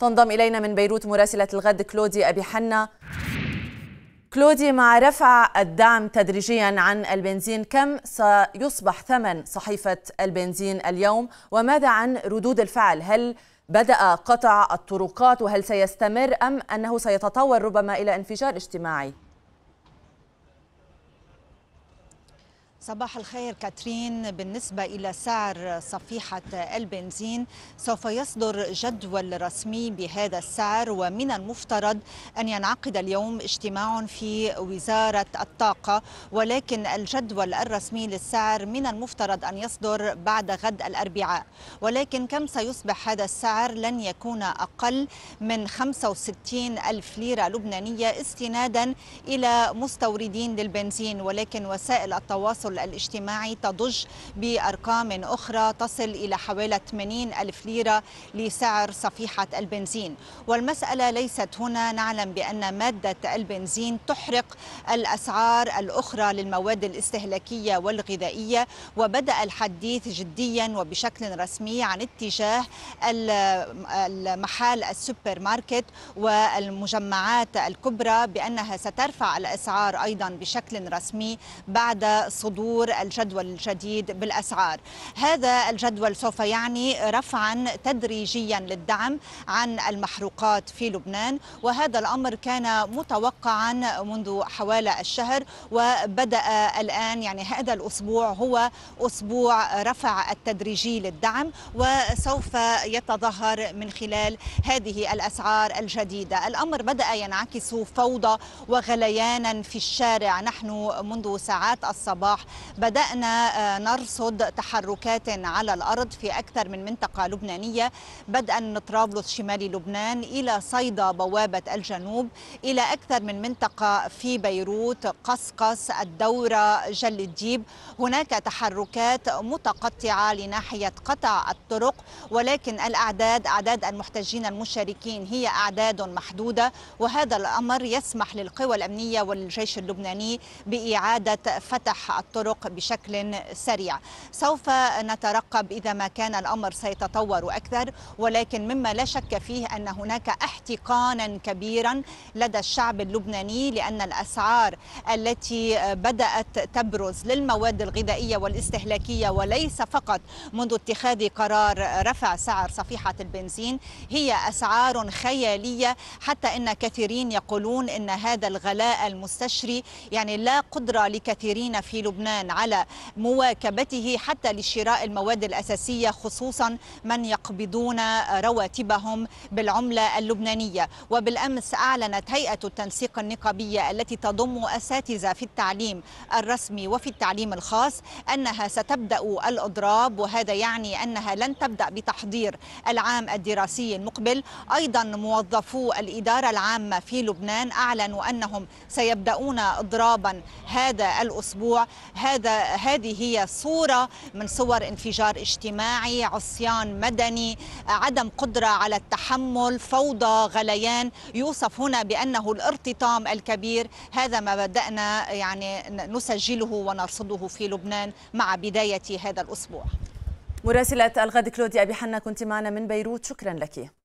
تنضم إلينا من بيروت مراسلة الغد كلودي أبي حنا كلودي مع رفع الدعم تدريجيا عن البنزين كم سيصبح ثمن صحيفة البنزين اليوم وماذا عن ردود الفعل هل بدأ قطع الطرقات وهل سيستمر أم أنه سيتطور ربما إلى انفجار اجتماعي؟ صباح الخير كاترين بالنسبة إلى سعر صفيحة البنزين سوف يصدر جدول رسمي بهذا السعر ومن المفترض أن ينعقد اليوم اجتماع في وزارة الطاقة ولكن الجدول الرسمي للسعر من المفترض أن يصدر بعد غد الأربعاء ولكن كم سيصبح هذا السعر لن يكون أقل من 65 ألف ليرة لبنانية استنادا إلى مستوردين للبنزين ولكن وسائل التواصل التواصل الاجتماعي تضج بأرقام أخرى تصل إلى حوالي 80 ألف ليرة لسعر صفيحة البنزين والمسألة ليست هنا نعلم بأن مادة البنزين تحرق الأسعار الأخرى للمواد الاستهلاكية والغذائية وبدأ الحديث جديا وبشكل رسمي عن اتجاه المحال السوبر ماركت والمجمعات الكبرى بأنها سترفع الأسعار أيضا بشكل رسمي بعد صدور صدور الجدول الجديد بالأسعار هذا الجدول سوف يعني رفعا تدريجيا للدعم عن المحروقات في لبنان وهذا الأمر كان متوقعا منذ حوالي الشهر وبدأ الآن يعني هذا الأسبوع هو أسبوع رفع التدريجي للدعم وسوف يتظاهر من خلال هذه الأسعار الجديدة الأمر بدأ ينعكس فوضى وغليانا في الشارع نحن منذ ساعات الصباح بدأنا آه، نرصد تحركات على الأرض في أكثر من منطقة لبنانية بدءا من طرابلس شمالي لبنان إلى صيدا بوابة الجنوب إلى أكثر من منطقة في بيروت قصقص الدورة جل الديب هناك تحركات متقطعة لناحية قطع الطرق ولكن الأعداد أعداد المحتجين المشاركين هي أعداد محدودة وهذا الأمر يسمح للقوى الأمنية والجيش اللبناني بإعادة فتح الطرق الطرق بشكل سريع سوف نترقب إذا ما كان الأمر سيتطور أكثر ولكن مما لا شك فيه أن هناك احتقانا كبيرا لدى الشعب اللبناني لأن الأسعار التي بدأت تبرز للمواد الغذائية والاستهلاكية وليس فقط منذ اتخاذ قرار رفع سعر صفيحة البنزين هي أسعار خيالية حتى أن كثيرين يقولون أن هذا الغلاء المستشري يعني لا قدرة لكثيرين في لبنان لبنان على مواكبته حتى لشراء المواد الأساسية خصوصا من يقبضون رواتبهم بالعملة اللبنانية وبالأمس أعلنت هيئة التنسيق النقابية التي تضم أساتذة في التعليم الرسمي وفي التعليم الخاص أنها ستبدأ الأضراب وهذا يعني أنها لن تبدأ بتحضير العام الدراسي المقبل أيضا موظفو الإدارة العامة في لبنان أعلنوا أنهم سيبدأون إضرابا هذا الأسبوع هذا هذه هي صورة من صور انفجار اجتماعي عصيان مدني عدم قدرة على التحمل فوضى غليان يوصف هنا بأنه الارتطام الكبير هذا ما بدأنا يعني نسجله ونرصده في لبنان مع بداية هذا الأسبوع مراسلة الغد كلوديا أبي حنا كنت معنا من بيروت شكرا لك